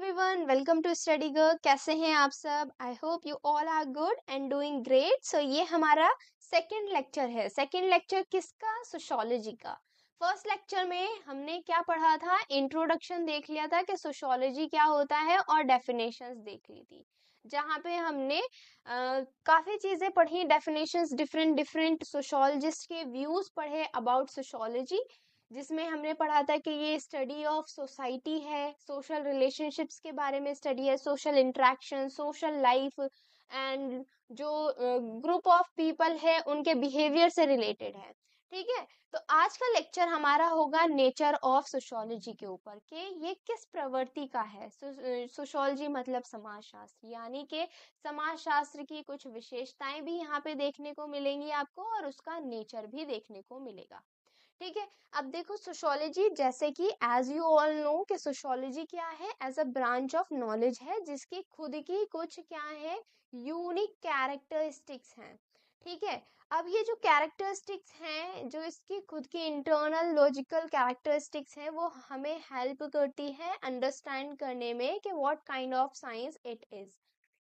everyone welcome to study girl कैसे हैं आप सब I hope you all are good and doing great so ये हमारा सेकंड लेक्चर है सेकंड लेक्चर किसका सोशोलॉजी का फर्स्ट लेक्चर में हमने क्या पढ़ा था इंट्रोडक्शन देख लिया था कि सोशोलॉजी क्या होता है और डेफिनेशंस देख ली थी जहाँ पे हमने आ, काफ़ी चीज़ें पढ़ी डेफिनेशंस डिफरेंट डिफरेंट सोशोलॉजिस्ट के व्यूज़ पढ़े अबाउट सोशोलॉजी जिसमें हमने पढ़ा था कि ये स्टडी ऑफ सोसाइटी है सोशल रिलेशनशिप्स के बारे में स्टडी है social interaction social life and जो ग्रुप ऑफ पीपल है उनके बिहेवियर से रिलेटेड है ठीक है तो आज का लेक्चर हमारा होगा नेचर ऑफ सोशोलॉजी के ऊपर कि ये किस प्रवृत्ति का है सोशोलॉजी मतलब समाजशास्त्र यानी कि समाजशास्त्र की कुछ विशेषताएं भी यहाँ पे देखने को मिलेंगी आपको और उसका नेचर भी देखने को मिलेगा ठीक है अब देखो सोशोलॉजी जैसे कि एज यू ऑल नो कि सोशोलॉजी क्या है as a branch of knowledge है जिसकी खुद की कुछ क्या है यूनिक कैरेक्टरिस्टिक्स हैं ठीक है अब ये जो कैरेक्टरिस्टिक्स हैं जो इसकी खुद की इंटरनल लॉजिकल कैरेक्टरिस्टिक्स हैं वो हमें हेल्प करती है अंडरस्टैंड करने में कि what kind of science it is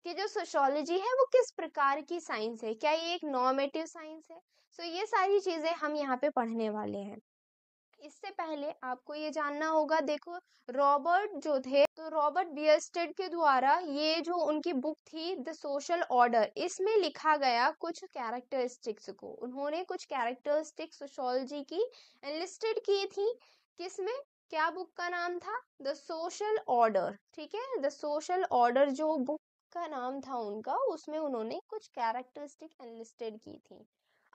कि जो सोशोलॉजी है वो किस प्रकार की साइंस है क्या ये एक नॉर्मेटिव साइंस है सो so, ये सारी चीज़ें हम यहाँ पे पढ़ने वाले हैं इससे पहले आपको ये जानना होगा देखो रॉबर्ट जो थे तो रॉबर्ट बियरस्टेड के द्वारा ये जो उनकी बुक थी द सोशल ऑर्डर इसमें लिखा गया कुछ कैरेक्टरिस्टिक्स को उन्होंने कुछ कैरेक्टरिस्टिक्स सोशोलॉजी की एनलिस्टेड की थी किसमें क्या बुक का नाम था द सोशल ऑर्डर ठीक है द सोशल ऑर्डर जो बुक का नाम था उनका उसमें उन्होंने कुछ कैरेक्टरिस्टिक एनलिस्टेड की थी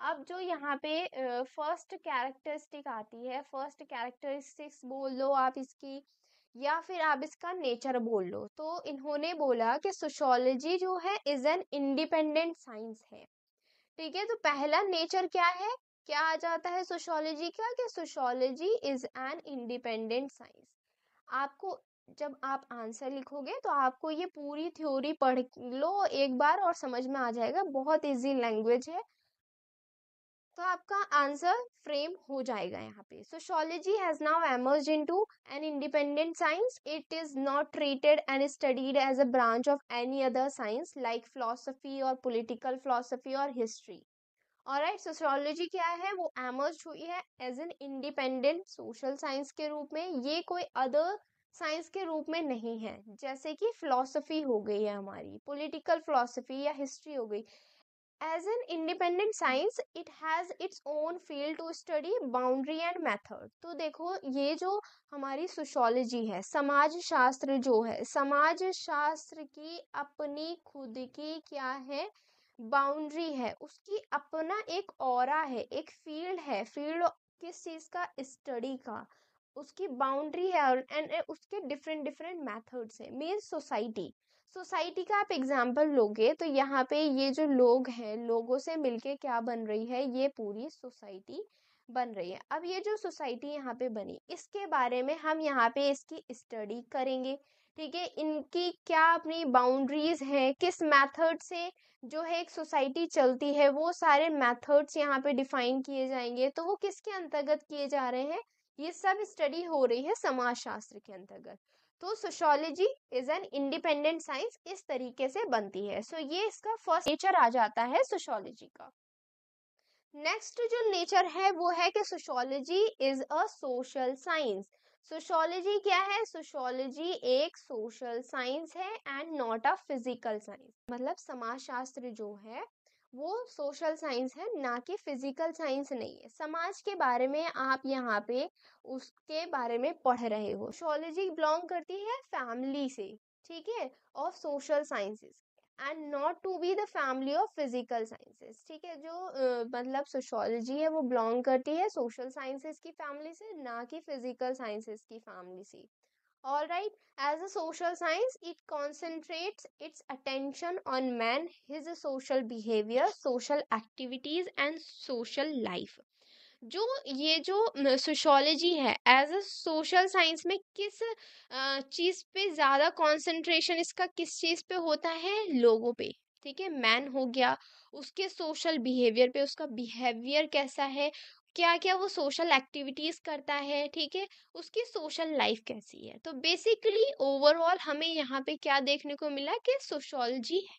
अब जो यहाँ पे फर्स्ट कैरेक्टरिस्टिक आती है फर्स्ट कैरेक्टरिस्टिक्स बोल लो आप इसकी या फिर आप इसका नेचर बोल लो तो इन्होंने बोला कि सोशोलॉजी जो है इज एन इंडिपेंडेंट साइंस है ठीक है तो पहला नेचर क्या है क्या आ जाता है सोशोलॉजी का कि sociology is an independent science आपको जब आप आंसर लिखोगे तो आपको ये पूरी थ्योरी पढ़ लो एक बार और समझ में आ जाएगा बहुत इजी लैंग्वेज है तो आपका आंसर फ्रेम हो जाएगा यहाँ पे sociology has now emerge into an independent science it is not treated and studied as a branch of any other science like philosophy और पोलिटिकल फिलोसफी और हिस्ट्री और राइट सोशोलॉजी क्या है वो एमर्ज हुई है as an independent social science के रूप में ये कोई अदर साइंस के रूप में नहीं है जैसे कि फिलोसफी हो गई है हमारी पॉलिटिकल फिलोसफी या हिस्ट्री हो गई as an independent science it has its own field to study boundary and method तो देखो ये जो हमारी सोशोलॉजी है समाज शास्त्र जो है समाज शास्त्र की अपनी खुद की क्या है बाउंड्री है उसकी अपना एक और है एक फील्ड है फील्ड किस चीज़ का स्टडी का उसकी बाउंड्री है और एंड उसके डिफरेंट डिफरेंट मेथड्स है मेन सोसाइटी सोसाइटी का आप एग्जाम्पल लोगे तो यहाँ पे ये जो लोग हैं लोगों से मिलके क्या बन रही है ये पूरी सोसाइटी बन रही है अब ये जो सोसाइटी यहाँ पे बनी इसके बारे में हम यहाँ पे इसकी स्टडी करेंगे ठीक है इनकी क्या अपनी बाउंड्रीज हैं किस मेथड से जो है एक सोसाइटी चलती है वो सारे मेथड्स यहाँ पे डिफाइन किए जाएंगे तो वो किसके अंतर्गत किए जा रहे हैं ये सब स्टडी हो रही है समाज शास्त्र के अंतर्गत तो sociology is an independent science इस तरीके से बनती है सो so, ये इसका फर्स्ट नेचर आ जाता है सोशोलॉजी का नेक्स्ट जो नेचर है वो है कि sociology is a social science sociology क्या है सोशोलॉजी एक सोशल साइंस है and not a physical science मतलब समाजशास्त्र जो है वो सोशल साइंस है ना कि फिजिकल साइंस नहीं है समाज के बारे में आप यहाँ पे उसके बारे में पढ़ रहे हो सोशोलॉजी बिलोंग करती है फैमिली से ठीक है of social sciences and not to be the family of physical sciences ठीक है जो uh, मतलब सोशोलॉजी है वो बिलोंग करती है सोशल साइंसेस की फैमिली से ना कि फिजिकल साइंसेस की फैमिली से all right as a social science it concentrates its attention on man his social behavior social activities and social life जो ये जो सोशोलॉजी है एज अ सोशल साइंस में किस चीज़ पे ज़्यादा कंसंट्रेशन इसका किस चीज़ पे होता है लोगों पे ठीक है मैन हो गया उसके सोशल बिहेवियर पे उसका बिहेवियर कैसा है क्या क्या वो सोशल एक्टिविटीज़ करता है ठीक है उसकी सोशल लाइफ कैसी है तो बेसिकली ओवरऑल हमें यहाँ पे क्या देखने को मिला कि सोशोलॉजी है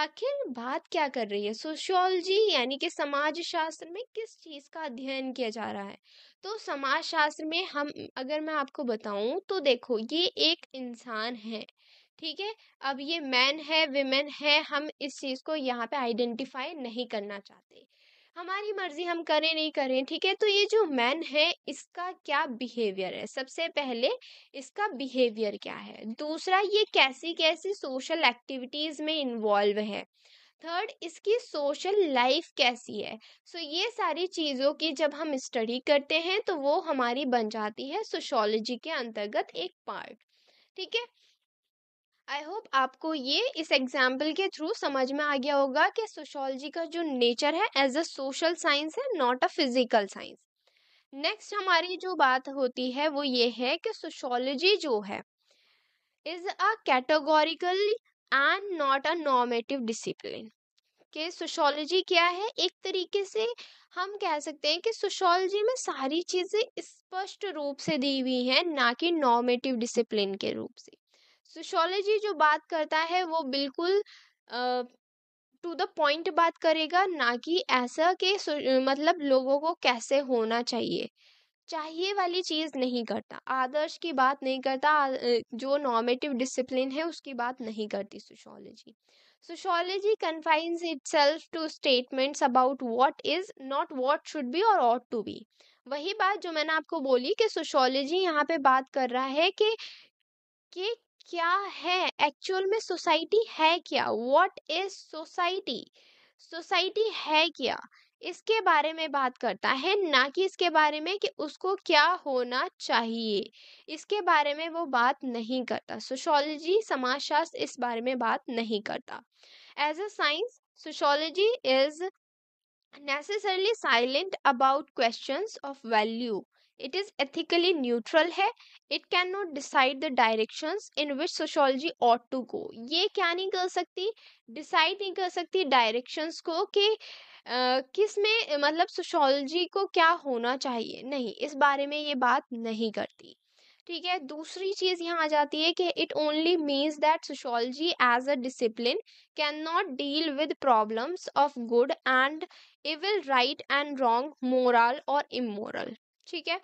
आखिर बात क्या कर रही है सोशियोलॉजी यानी कि समाज शास्त्र में किस चीज़ का अध्ययन किया जा रहा है तो समाज शास्त्र में हम अगर मैं आपको बताऊं तो देखो ये एक इंसान है ठीक है अब ये मैन है विमेन है हम इस चीज़ को यहाँ पे आइडेंटिफाई नहीं करना चाहते हमारी मर्जी हम करें नहीं करें ठीक है तो ये जो मैन है इसका क्या बिहेवियर है सबसे पहले इसका बिहेवियर क्या है दूसरा ये कैसी कैसी सोशल एक्टिविटीज में इन्वॉल्व है थर्ड इसकी सोशल लाइफ कैसी है सो so, ये सारी चीज़ों की जब हम स्टडी करते हैं तो वो हमारी बन जाती है सोशोलॉजी के अंतर्गत एक पार्ट ठीक है आई होप आपको ये इस एग्जाम्पल के थ्रू समझ में आ गया होगा कि सोशोलॉजी का जो नेचर है एज अ सोशल साइंस है not a physical science next हमारी जो बात होती है वो ये है कि सोशोलॉजी जो है is a categorical and not a normative discipline कि सोशोलॉजी क्या है एक तरीके से हम कह सकते हैं कि सोशोलॉजी में सारी चीज़ें स्पष्ट रूप से दी हुई हैं ना कि नॉर्मेटिव डिसिप्लिन के रूप से सोशोलॉजी जो बात करता है वो बिल्कुल टू द पॉइंट बात करेगा ना कि ऐसा कि मतलब लोगों को कैसे होना चाहिए चाहिए वाली चीज़ नहीं करता आदर्श की बात नहीं करता जो नॉर्मेटिव डिसिप्लिन है उसकी बात नहीं करती sociology sociology confines itself to statements about what is not what should be और ऑट टू बी वही बात जो मैंने आपको बोली कि सोशोलॉजी यहाँ पे बात कर रहा है कि कि क्या है एक्चुअल में सोसाइटी है क्या वॉट इज सोसाइटी सोसाइटी है क्या इसके बारे में बात करता है ना कि इसके बारे में कि उसको क्या होना चाहिए इसके बारे में वो बात नहीं करता सोशोलॉजी समाजशास्त्र इस बारे में बात नहीं करता as a science sociology is necessarily silent about questions of value it is ethically neutral है it can not decide the direction in which sociology ought to go ये क्या नहीं कर सकती डिसाइड नहीं कर सकती डायरेक्शंस को कि किस में मतलब सोशोलॉजी को क्या होना चाहिए नहीं इस बारे में ये बात नहीं करती ठीक है दूसरी चीज़ यहाँ आ जाती है कि it only means that sociology as a discipline can not deal with problems of good and evil right and wrong moral और इमोरल ठीक है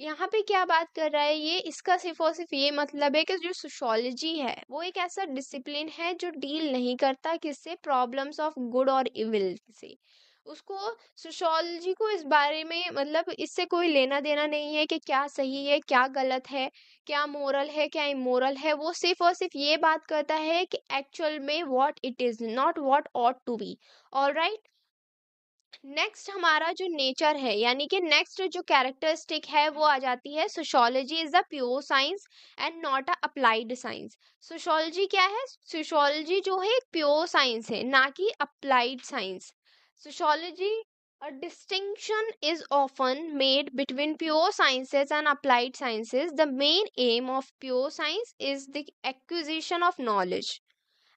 यहाँ पे क्या बात कर रहा है ये इसका सिर्फ और सिर्फ ये मतलब है कि जो सोशोलॉजी है वो एक ऐसा डिसिप्लिन है जो डील नहीं करता किससे प्रॉब्लम्स ऑफ गुड और इविल से उसको सोशोलॉजी को इस बारे में मतलब इससे कोई लेना देना नहीं है कि क्या सही है क्या गलत है क्या मोरल है क्या इमोरल है वो सिर्फ और सिर्फ ये बात करता है कि एक्चुअल में what it is not what ought to be all right next हमारा जो नेचर है यानी कि नेक्स्ट जो कैरेक्टरिस्टिक है वो आ जाती है sociology is a pure science and not a applied science sociology क्या है सोशोलॉजी जो है एक प्योर साइंस है ना कि applied science sociology a distinction is often made between pure sciences and applied sciences the main aim of pure science is the acquisition of knowledge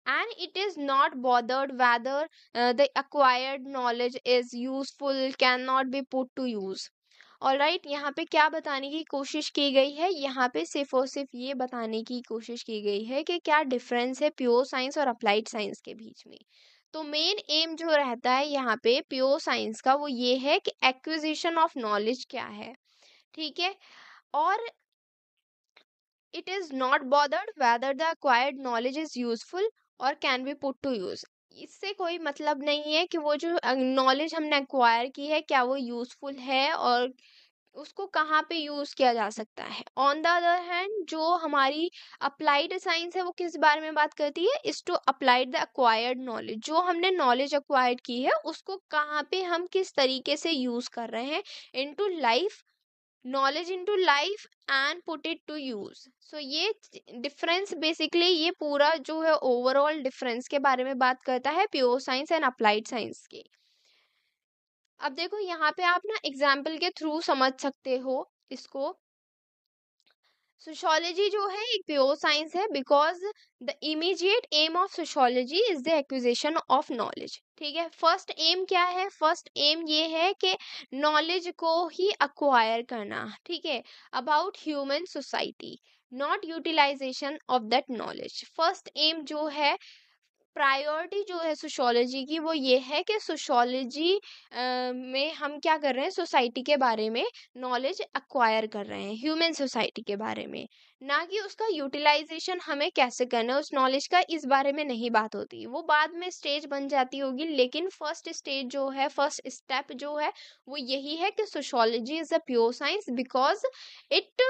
and it is not bothered whether uh, the acquired knowledge is useful cannot be put to use और right right, यहाँ पे क्या बताने की कोशिश की गई है यहाँ पे सिर्फ और सिर्फ ये बताने की कोशिश की गई है कि क्या डिफरेंस है प्योर साइंस और अप्लाइड साइंस के बीच में तो मेन एम जो रहता है यहाँ पे प्योर साइंस का वो ये है कि एक्विजिशन ऑफ नॉलेज क्या है ठीक है और it is not bothered whether the acquired knowledge is useful और can be put to use इससे कोई मतलब नहीं है कि वो जो नॉलेज हमने एक्वायर की है क्या वो यूज़फुल है और उसको कहाँ पे यूज़ किया जा सकता है ऑन द अदर हैंड जो हमारी अप्लाइड साइंस है वो किस बारे में बात करती है is to applied the acquired knowledge जो हमने नॉलेज अक्वायर्ड की है उसको कहाँ पे हम किस तरीके से यूज़ कर रहे हैं into life knowledge into life and put it to use so ये डिफरेंस बेसिकली ये पूरा जो है ओवरऑल डिफरेंस के बारे में बात करता है pure science and applied science की अब देखो यहाँ पे आप ना एग्जाम्पल के थ्रू समझ सकते हो इसको सोशोलॉजी जो है एक प्योर साइंस है because the immediate aim of sociology is the acquisition of knowledge ठीक है फर्स्ट एम क्या है फर्स्ट एम ये है कि नॉलेज को ही अक्वायर करना ठीक है about human society not utilisation of that knowledge first aim जो है प्रायोरिटी जो है सोशोलॉजी की वो ये है कि सोशोलॉजी में हम क्या कर रहे हैं सोसाइटी के बारे में नॉलेज एक्वायर कर रहे हैं ह्यूमन सोसाइटी के बारे में ना कि उसका यूटिलाइजेशन हमें कैसे करना है उस नॉलेज का इस बारे में नहीं बात होती वो बाद में स्टेज बन जाती होगी लेकिन फर्स्ट स्टेज जो है फर्स्ट स्टेप जो है वो यही है कि sociology is a pure science because it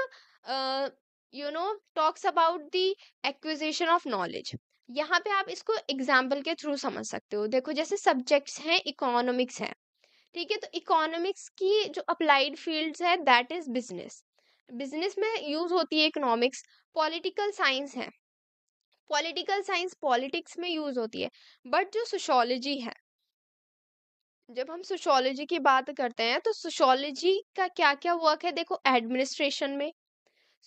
you know talks about the acquisition of knowledge यहाँ पे आप इसको एग्जाम्पल के थ्रू समझ सकते हो देखो जैसे सब्जेक्ट्स हैं इकोनॉमिक्स है ठीक है तो इकोनॉमिक्स की जो अप्लाइड फील्ड्स है दैट इज बिजनेस बिजनेस में यूज होती है इकोनॉमिक्स पॉलिटिकल साइंस है पॉलिटिकल साइंस पॉलिटिक्स में यूज होती है बट जो सोशोलॉजी है जब हम सोशोलॉजी की बात करते हैं तो सोशोलॉजी का क्या क्या वर्क है देखो एडमिनिस्ट्रेशन में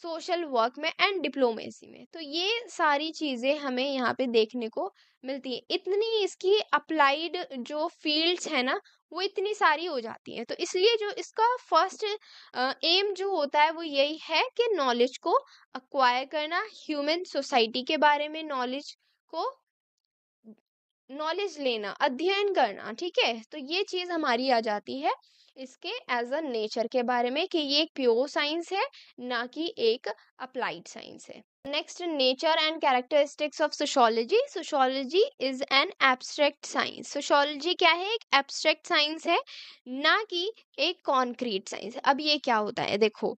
सोशल वर्क में एंड डिप्लोमेसी में तो ये सारी चीज़ें हमें यहाँ पे देखने को मिलती है इतनी इसकी अप्लाइड जो फील्ड्स है ना वो इतनी सारी हो जाती हैं तो इसलिए जो इसका फर्स्ट एम जो होता है वो यही है कि नॉलेज को अक्वायर करना ह्यूमन सोसाइटी के बारे में नॉलेज को नॉलेज लेना अध्ययन करना ठीक है तो ये चीज़ हमारी आ जाती है इसके एज अ नेचर के बारे में कि ये एक प्योर साइंस है ना कि एक अप्लाइड साइंस है next nature and characteristics of sociology sociology is an abstract science sociology क्या है एक एब्स्ट्रैक्ट साइंस है ना कि एक कॉन्क्रीट साइंस अब ये क्या होता है देखो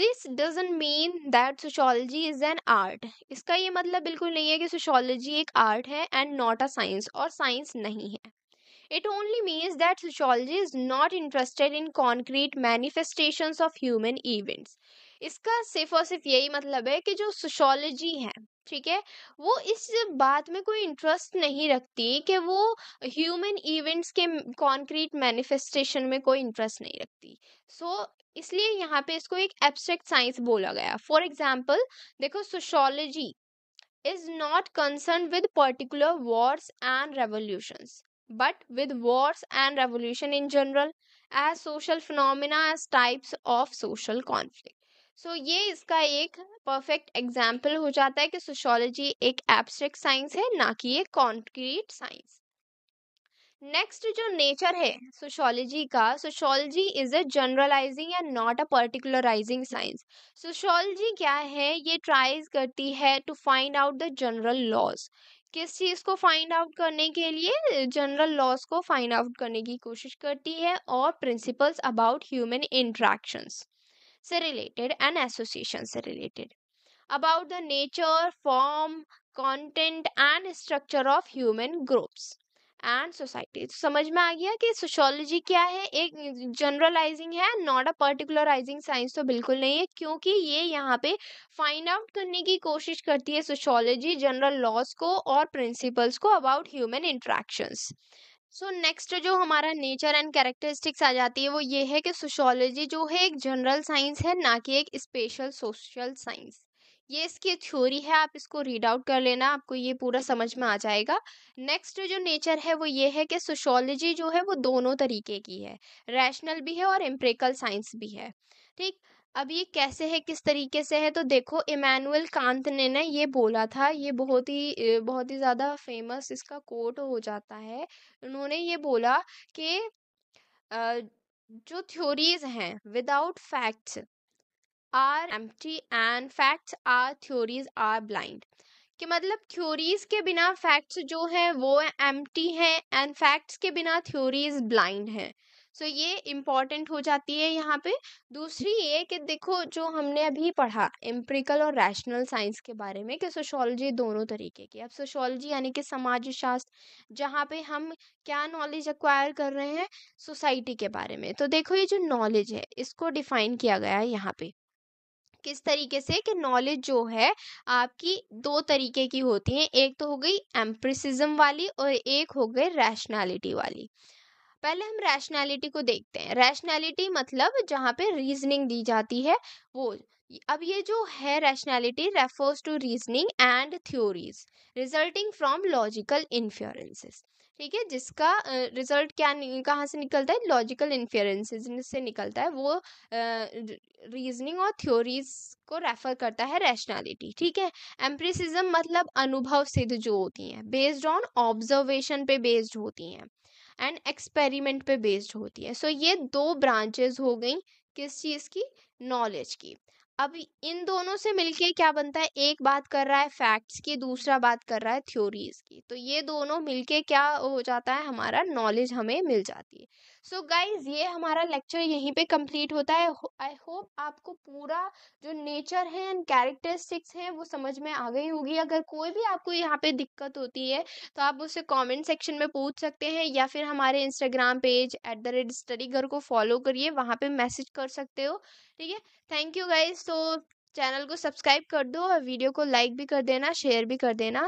this doesn't mean that sociology is an art इसका ये मतलब बिल्कुल नहीं है कि सोशोलॉजी एक आर्ट है एंड नॉट अ साइंस और साइंस नहीं है it only means that sociology is not interested in concrete manifestation of human events इसका सिर्फ और सिर्फ यही मतलब है कि जो सोशोलॉजी है ठीक है वो इस बात में कोई इंटरेस्ट नहीं रखती कि वो ह्यूमन इवेंट्स के कॉन्क्रीट मैनिफेस्टेशन में कोई इंटरेस्ट नहीं रखती सो so, इसलिए यहाँ पे इसको एक एब्स्ट्रैक्ट साइंस बोला गया फॉर एग्जाम्पल देखो sociology is not concern with particular wars and revolutions but with wars and revolution in general as social phenomena as types of social conflict so so, ये इसका एक परफेक्ट एग्जाम्पल हो जाता है कि सोशोलॉजी एक abstract science है ना कि ये कॉन्क्रीट साइंस नेक्स्ट जो नेचर है सोशोलॉजी का sociology is a generalising and not a particularising science sociology क्या है ये ट्राइज करती है to find out the general laws किस चीज़ को फाइंड आउट करने के लिए जनरल लॉज को फाइंड आउट करने की कोशिश करती है और प्रिंसिपल्स अबाउट ह्यूमन इंट्रैक्शंस से रिलेटेड एंड एसोसिएशन से related about the nature form content and structure of human groups and society तो समझ में आ गया कि सोशोलॉजी क्या है एक जनरलाइजिंग है नॉट अ पर्टिकुलराइजिंग साइंस तो बिल्कुल नहीं है क्योंकि ये यहाँ पे फाइंड आउट करने की कोशिश करती है सोशोलॉजी जनरल लॉज को और प्रिंसिपल्स को about human interactions so so, next जो हमारा नेचर एंड कैरेक्टरिस्टिक्स आ जाती है वो ये है कि सोशोलॉजी जो है एक जनरल साइंस है ना कि एक स्पेशल सोशल साइंस ये इसकी थ्योरी है आप इसको रीड आउट कर लेना आपको ये पूरा समझ में आ जाएगा नेक्स्ट जो नेचर है वो ये है कि सोशोलॉजी जो है वो दोनों तरीके की है रैशनल भी है और एम्प्रिकल साइंस भी है ठीक अब ये कैसे है किस तरीके से है तो देखो इमैनुअल कांत ने ना ये बोला था ये बहुत ही बहुत ही ज़्यादा फेमस इसका कोट हो जाता है उन्होंने ये बोला कि जो थ्योरीज हैं without facts are empty and facts are theories are blind कि मतलब थ्योरीज के बिना फैक्ट्स जो है वो एम्प्टी हैं एंड फैक्ट्स के बिना थ्योरीज ब्लाइंड हैं सो तो ये इम्पॉर्टेंट हो जाती है यहाँ पे दूसरी ये कि देखो जो हमने अभी पढ़ा एम्प्रिकल और रैशनल साइंस के बारे में कि सोशोलॉजी दोनों तरीके की अब सोशोलॉजी यानी कि समाज शास्त्र जहाँ पे हम क्या नॉलेज एक्वायर कर रहे हैं सोसाइटी के बारे में तो देखो ये जो नॉलेज है इसको डिफाइन किया गया है यहाँ पे किस तरीके से कि नॉलेज जो है आपकी दो तरीके की होती है एक तो हो गई एम्प्रिसिज्म वाली और एक हो गई रैशनैलिटी वाली पहले हम रैशनैलिटी को देखते हैं रैशनैलिटी मतलब जहाँ पे रीजनिंग दी जाती है वो अब ये जो है rationality refers to reasoning and theories resulting from logical inferences ठीक है जिसका रिजल्ट क्या कहाँ से निकलता है लॉजिकल इन्फ्योरेंसेज से निकलता है वो रीजनिंग और थ्योरीज को रेफर करता है रैशनैलिटी ठीक है एम्प्रिसिज्म मतलब अनुभव सिद्ध जो होती हैं बेस्ड ऑन ऑब्जर्वेशन पे बेस्ड होती हैं एंड एक्सपेरिमेंट पे बेस्ड होती है सो so, ये दो ब्रांचेज हो गई किस चीज़ की नॉलेज की अब इन दोनों से मिलके क्या बनता है एक बात कर रहा है फैक्ट्स की दूसरा बात कर रहा है थ्योरीज की तो ये दोनों मिलके क्या हो जाता है हमारा नॉलेज हमें मिल जाती है सो so गाइज ये हमारा लेक्चर यहीं पे कंप्लीट होता है आई होप आपको पूरा जो नेचर है एंड कैरेक्टरिस्टिक्स हैं वो समझ में आ गई होगी अगर कोई भी आपको यहाँ पे दिक्कत होती है तो आप उसे कमेंट सेक्शन में पूछ सकते हैं या फिर हमारे Instagram page at the rate study घर को फॉलो करिए वहाँ पे मैसेज कर सकते हो ठीक है थैंक यू गाइज तो चैनल को सब्सक्राइब कर दो और वीडियो को लाइक भी कर देना शेयर भी कर देना